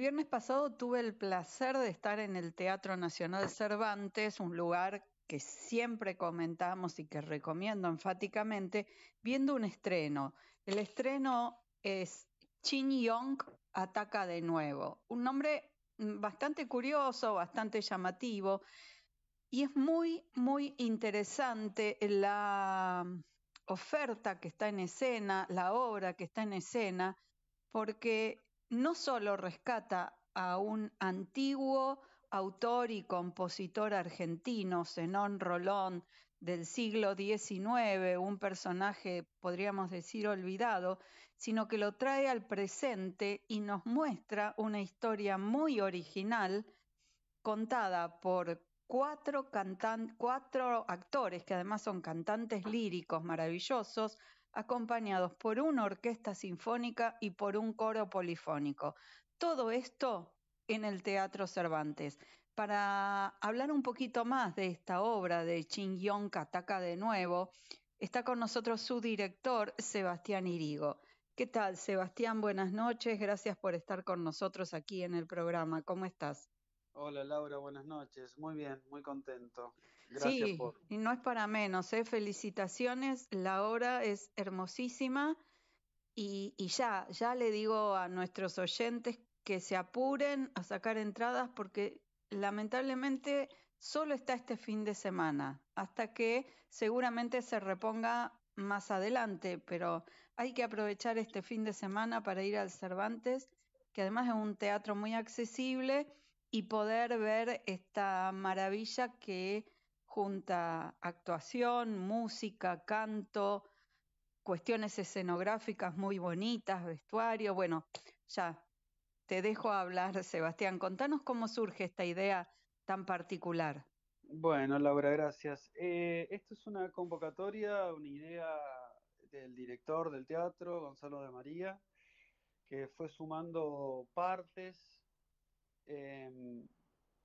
viernes pasado tuve el placer de estar en el Teatro Nacional Cervantes, un lugar que siempre comentamos y que recomiendo enfáticamente, viendo un estreno. El estreno es Chin Yong Ataca de Nuevo, un nombre mm, bastante curioso, bastante llamativo, y es muy, muy interesante la mm, oferta que está en escena, la obra que está en escena, porque no solo rescata a un antiguo autor y compositor argentino, Zenón Rolón, del siglo XIX, un personaje, podríamos decir, olvidado, sino que lo trae al presente y nos muestra una historia muy original contada por cuatro, cuatro actores, que además son cantantes líricos maravillosos, acompañados por una orquesta sinfónica y por un coro polifónico. Todo esto en el Teatro Cervantes. Para hablar un poquito más de esta obra de Yong Kataka de nuevo, está con nosotros su director, Sebastián Irigo. ¿Qué tal, Sebastián? Buenas noches, gracias por estar con nosotros aquí en el programa. ¿Cómo estás? Hola Laura, buenas noches. Muy bien, muy contento. Gracias y no es para menos, ¿eh? felicitaciones. La hora es hermosísima y, y ya, ya le digo a nuestros oyentes que se apuren a sacar entradas porque lamentablemente solo está este fin de semana, hasta que seguramente se reponga más adelante, pero hay que aprovechar este fin de semana para ir al Cervantes, que además es un teatro muy accesible y poder ver esta maravilla que junta actuación, música, canto, cuestiones escenográficas muy bonitas, vestuario. Bueno, ya te dejo hablar, Sebastián. Contanos cómo surge esta idea tan particular. Bueno, Laura, gracias. Eh, esto es una convocatoria, una idea del director del teatro, Gonzalo de María, que fue sumando partes Em,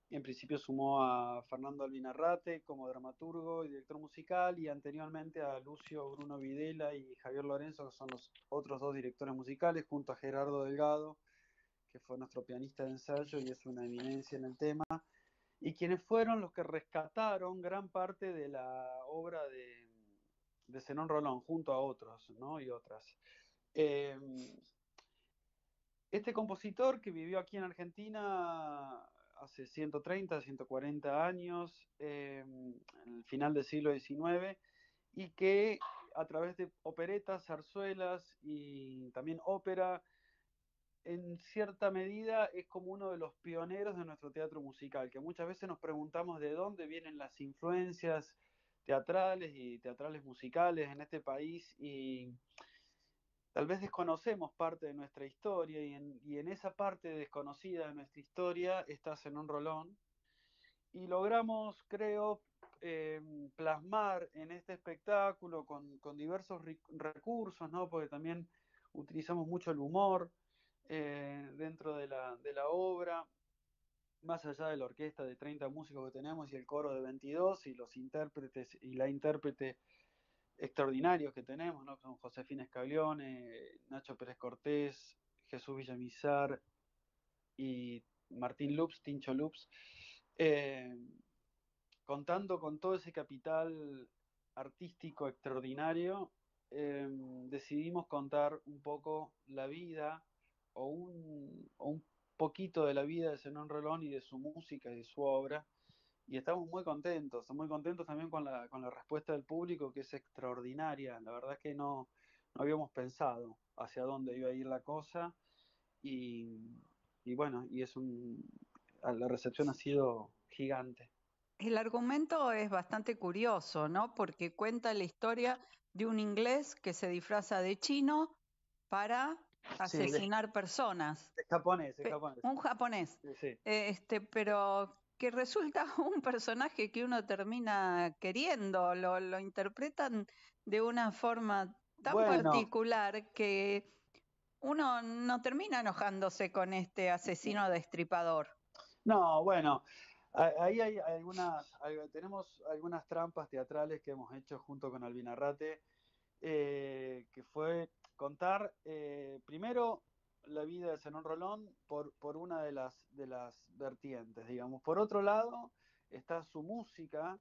en principio sumó a Fernando Albinarrate como dramaturgo y director musical y anteriormente a Lucio Bruno Videla y Javier Lorenzo, que son los otros dos directores musicales, junto a Gerardo Delgado, que fue nuestro pianista de ensayo y es una eminencia en el tema, y quienes fueron los que rescataron gran parte de la obra de, de Zenón Rolón junto a otros ¿no? y otras. Em, este compositor que vivió aquí en Argentina hace 130, 140 años, en eh, el final del siglo XIX, y que a través de operetas, zarzuelas y también ópera, en cierta medida es como uno de los pioneros de nuestro teatro musical, que muchas veces nos preguntamos de dónde vienen las influencias teatrales y teatrales musicales en este país y tal vez desconocemos parte de nuestra historia y en, esa parte desconocida de nuestra historia estás en un rolón y logramos, creo, eh, plasmar en este espectáculo con, diversos recursos, ¿no? porque también utilizamos mucho el humor eh, dentro de la, de la obra, más allá de la orquesta de 30 músicos que tenemos y el coro de 22 y los intérpretes y la intérprete extraordinarios que tenemos, ¿no? Son Josefina Escaglione, Nacho Pérez Cortés, Jesús Villamizar y Martín Lups, Tincho Lups. Em, contando con todo ese capital artístico extraordinario, em, decidimos contar un poco la vida o un, poquito de la vida de Zenón Rolón y de su música y de su obra y estamos muy contentos, muy contentos también con la, con la respuesta del público que es extraordinaria, la verdad es que no, no habíamos pensado hacia dónde iba a ir la cosa y, bueno, y es un, la recepción ha sido gigante. El argumento es bastante curioso, ¿no? Porque cuenta la historia de un inglés que se disfraza de chino para asesinar personas. Es japonés, es japonés. Un japonés. Sí, sí. Este, pero que resulta un personaje que uno termina queriendo, lo, interpretan de una forma tan particular que uno no termina enojándose con este asesino destripador. No, bueno, ahí hay algunas, tenemos algunas trampas teatrales que hemos hecho junto con Albinarrate, eh, que fue contar eh, primero la vida de Zenón Rolón por, una de las, de las vertientes, digamos. Por otro lado, está su música,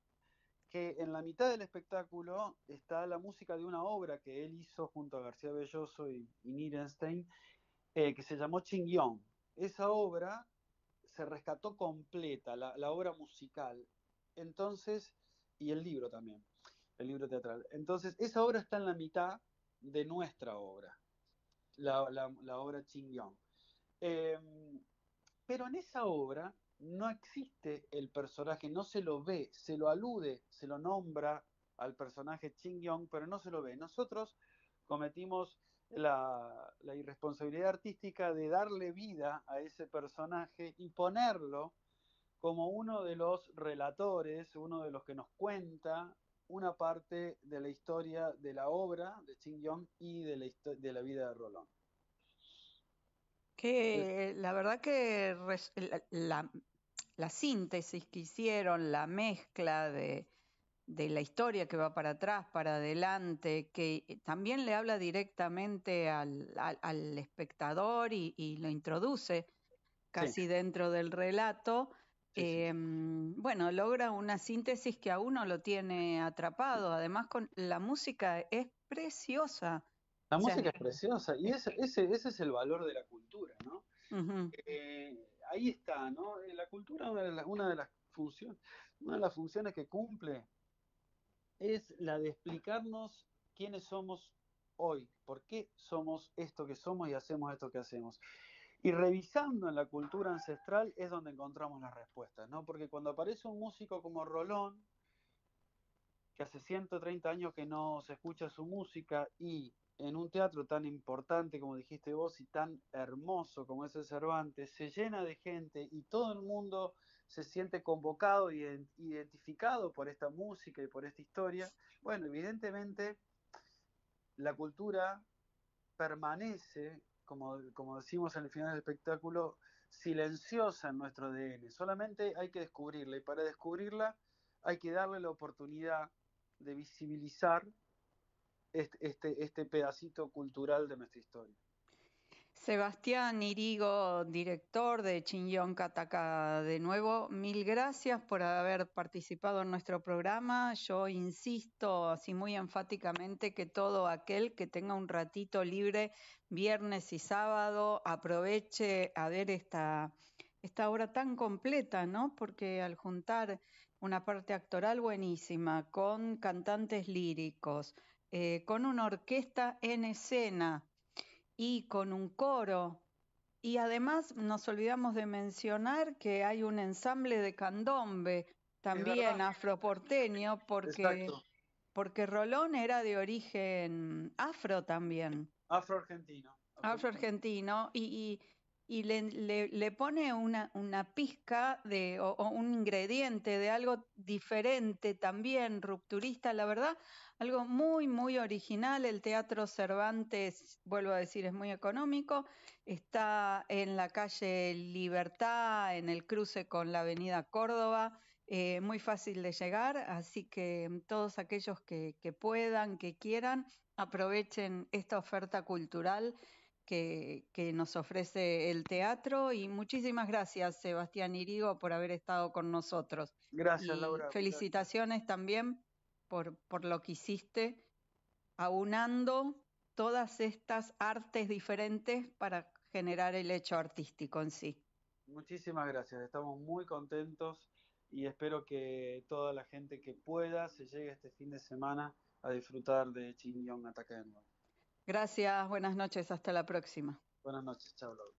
que en la mitad del espectáculo está la música de una obra que él hizo junto a García Belloso y, y eh, que se llamó Chinguión. Esa obra se rescató completa, la, la obra musical. Entonces, y el libro también, el libro teatral. Entonces, esa obra está en la mitad de nuestra obra la, obra Ching Yong. Em, pero en esa obra no existe el personaje, no se lo ve, se lo alude, se lo nombra al personaje Ching Yong, pero no se lo ve. Nosotros cometimos la, la, irresponsabilidad artística de darle vida a ese personaje y ponerlo como uno de los relatores, uno de los que nos cuenta una parte de la historia de la obra de Ching Yong y de la, vida de Rolón. Que la verdad que la, síntesis que hicieron, la mezcla de, la historia que va para atrás, para adelante, que también le habla directamente al, espectador y, lo introduce casi dentro del relato, Em, bueno, logra una síntesis que a uno lo tiene atrapado. Además, con la música es preciosa. La música es preciosa y ese, es el valor de la cultura, ¿no? Eh, ahí está, ¿no? Eh, la cultura, funciones, una de las funciones que cumple es la de explicarnos quiénes somos hoy, por qué somos esto que somos y hacemos esto que hacemos. Y revisando en la cultura ancestral es donde encontramos las respuestas, ¿no? Porque cuando aparece un músico como Rolón, que hace 130 años que no se escucha su música, y en un teatro tan importante como dijiste vos y tan hermoso como es el Cervantes, se llena de gente y todo el mundo se siente convocado y identificado por esta música y por esta historia. Bueno, evidentemente la cultura permanece como, decimos en el final del espectáculo, silenciosa en nuestro ADN. Solamente hay que descubrirla y para descubrirla hay que darle la oportunidad de visibilizar este, este pedacito cultural de nuestra historia. Sebastián Irigo, director de Chingyón Kataka, de nuevo, mil gracias por haber participado en nuestro programa. Yo insisto así muy enfáticamente que todo aquel que tenga un ratito libre viernes y sábado aproveche a ver esta, esta obra tan completa, ¿no? Porque al juntar una parte actoral buenísima con cantantes líricos, eh, con una orquesta en escena, y con un coro. Y además nos olvidamos de mencionar que hay un ensamble de candombe, también afroporteño, porque, porque Rolón era de origen afro también. Afro-argentino. Afro-argentino. y, y le, pone una, pizca de, o, un ingrediente de algo diferente también, rupturista, la verdad, algo muy, muy original. El Teatro Cervantes, vuelvo a decir, es muy económico, está en la calle Libertad, en el cruce con la Avenida Córdoba, eh, muy fácil de llegar, así que todos aquellos que, que puedan, que quieran, aprovechen esta oferta cultural que, nos ofrece el teatro. Y muchísimas gracias, Sebastián Irigo, por haber estado con nosotros. Gracias, Laura. Felicitaciones también por, por lo que hiciste, aunando todas estas artes diferentes para generar el hecho artístico en sí. Muchísimas gracias, estamos muy contentos y espero que toda la gente que pueda se llegue este fin de semana a disfrutar de Chingyong Ataque Gracias, buenas noches, hasta la próxima. Buenas noches, chao.